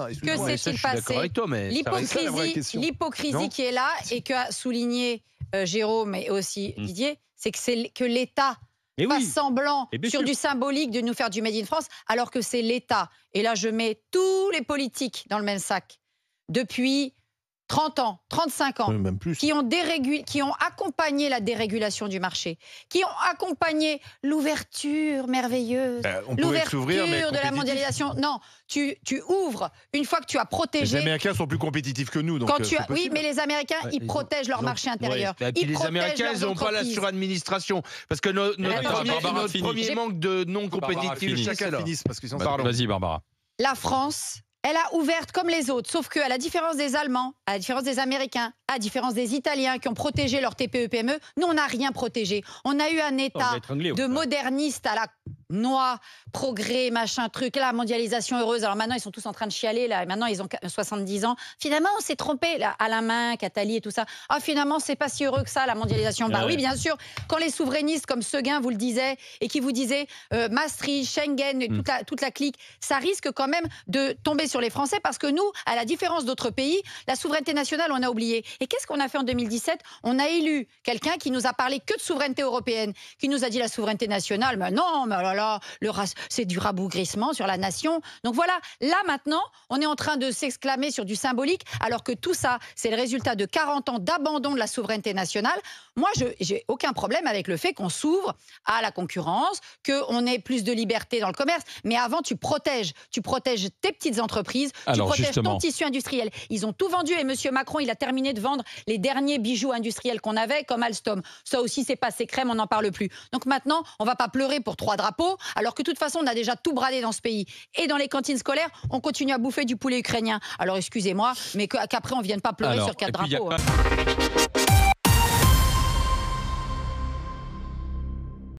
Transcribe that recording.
Ah, que s'est-il passé L'hypocrisie qui est là et qu'a souligné euh, Jérôme et aussi hmm. Didier, c'est que l'État passe semblant sur du symbolique de nous faire du Made in France, alors que c'est l'État. Et là, je mets tous les politiques dans le même sac. Depuis 30 ans, 35 ans, Qui, ont qui ont accompagné la dérégulation du marché, qui ont accompagné l'ouverture merveilleuse, ben, l'ouverture de la mondialisation. Non, tu, ouvres une fois que tu as protégé. Les Américains sont plus compétitifs que nous. quand euh, tu Oui, mais les Américains, ils, protègent leur marché intérieur. Bah, ils les Américains, ils n'ont pas la suradministration. Parce que notre, premier, manque de non-compétitivité, chacun finisse. Bah, vas-y, Barbara. La France elle a ouverte comme les autres, sauf qu'à la différence des Allemands, à la différence des Américains, à la différence des Italiens qui ont protégé leur TPE-PME, e, nous, on n'a rien protégé. On a eu un oh, État de moderniste à la noix, progrès, machin, truc, La mondialisation heureuse. Alors maintenant, ils sont tous en train de chialer, là, maintenant, ils ont 70 ans. Finalement, on s'est trompé, là, Alain Main, Attali et tout ça. Ah, finalement, c'est pas si heureux que ça, la mondialisation. bah ah oui, bien sûr. Quand les souverainistes comme Seguin vous le disaient, et qui vous disaient euh, Maastricht, Schengen, hmm. toute, la, clique, ça risque quand même de tomber sur les Français, parce que nous, à la différence d'autres pays, la souveraineté nationale, on a oublié. Et qu'est-ce qu'on a fait en 2017 On a élu quelqu'un qui nous a parlé que de souveraineté européenne, qui nous a dit la souveraineté nationale, mais non, mais oh c'est du rabougrissement sur la nation. Donc voilà, là maintenant, on est en train de s'exclamer sur du symbolique, alors que tout ça, c'est le résultat de 40 ans d'abandon de la souveraineté nationale. Moi, je j'ai aucun problème avec le fait qu'on s'ouvre à la concurrence, qu'on ait plus de liberté dans le commerce, mais avant, tu protèges. Tu protèges tes petites entreprises, tu protèges ton tissu industriel. Ils ont tout vendu et M. Macron, il a terminé de vendre les derniers bijoux industriels qu'on avait, comme Alstom. Ça aussi, c'est pas crème, on n'en parle plus. Donc maintenant, on va pas pleurer pour trois drapeaux alors que de toute façon, on a déjà tout bradé dans ce pays. Et dans les cantines scolaires, on continue à bouffer du poulet ukrainien. Alors excusez-moi, mais qu'après, on ne vienne pas pleurer sur quatre drapeaux.